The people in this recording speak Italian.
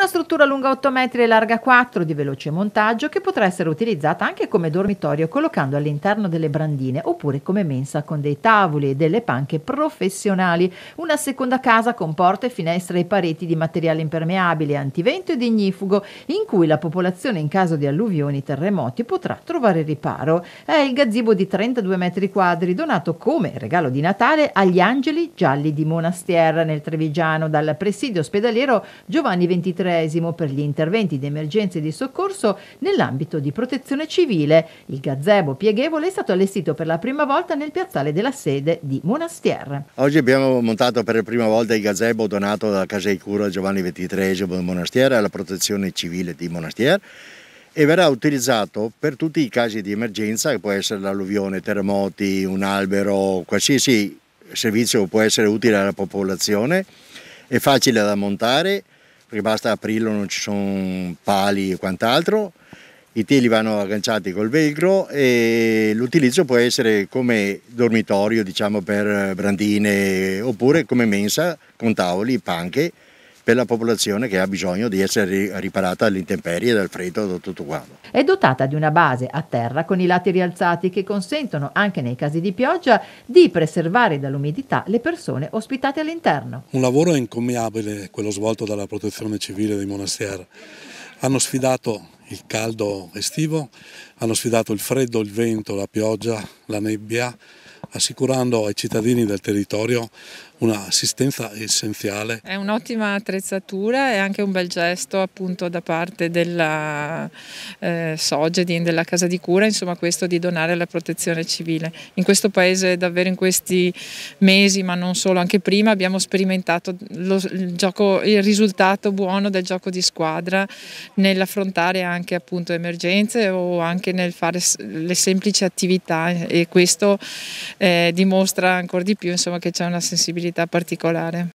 Una struttura lunga 8 metri e larga 4 di veloce montaggio che potrà essere utilizzata anche come dormitorio collocando all'interno delle brandine oppure come mensa con dei tavoli e delle panche professionali. Una seconda casa con porte, finestre e pareti di materiale impermeabile, antivento ed ignifugo in cui la popolazione in caso di alluvioni, terremoti potrà trovare riparo. È il gazebo di 32 metri quadri donato come regalo di Natale agli Angeli Gialli di Monastier nel Trevigiano dal presidio ospedaliero Giovanni XXIII centesimo per gli interventi di emergenza e di soccorso nell'ambito di protezione civile. Il gazebo pieghevole è stato allestito per la prima volta nel piazzale della sede di Monastier. Oggi abbiamo montato per la prima volta il gazebo donato dalla Casa di Cura Giovanni XXIII di Monastier alla protezione civile di Monastier e verrà utilizzato per tutti i casi di emergenza, che può essere l'alluvione, terremoti, un albero, qualsiasi servizio può essere utile alla popolazione, è facile da montare perché basta aprirlo, non ci sono pali e quant'altro. I teli vanno agganciati col velcro e l'utilizzo può essere come dormitorio, diciamo, per brandine oppure come mensa con tavoli, panche per la popolazione che ha bisogno di essere riparata dalle intemperie, dal freddo, da tutto quanto. È dotata di una base a terra con i lati rialzati che consentono, anche nei casi di pioggia, di preservare dall'umidità le persone ospitate all'interno. Un lavoro incommiabile quello svolto dalla protezione civile dei Monastier. Hanno sfidato il caldo estivo, hanno sfidato il freddo, il vento, la pioggia, la nebbia, assicurando ai cittadini del territorio un'assistenza essenziale. È un'ottima attrezzatura e anche un bel gesto appunto da parte della eh, Sogedin, della Casa di Cura, insomma questo di donare la protezione civile. In questo paese davvero in questi mesi, ma non solo, anche prima abbiamo sperimentato lo, il, gioco, il risultato buono del gioco di squadra nell'affrontare anche appunto emergenze o anche nel fare le semplici attività e questo eh, dimostra ancora di più insomma, che c'è una sensibilità sensibilità particolare.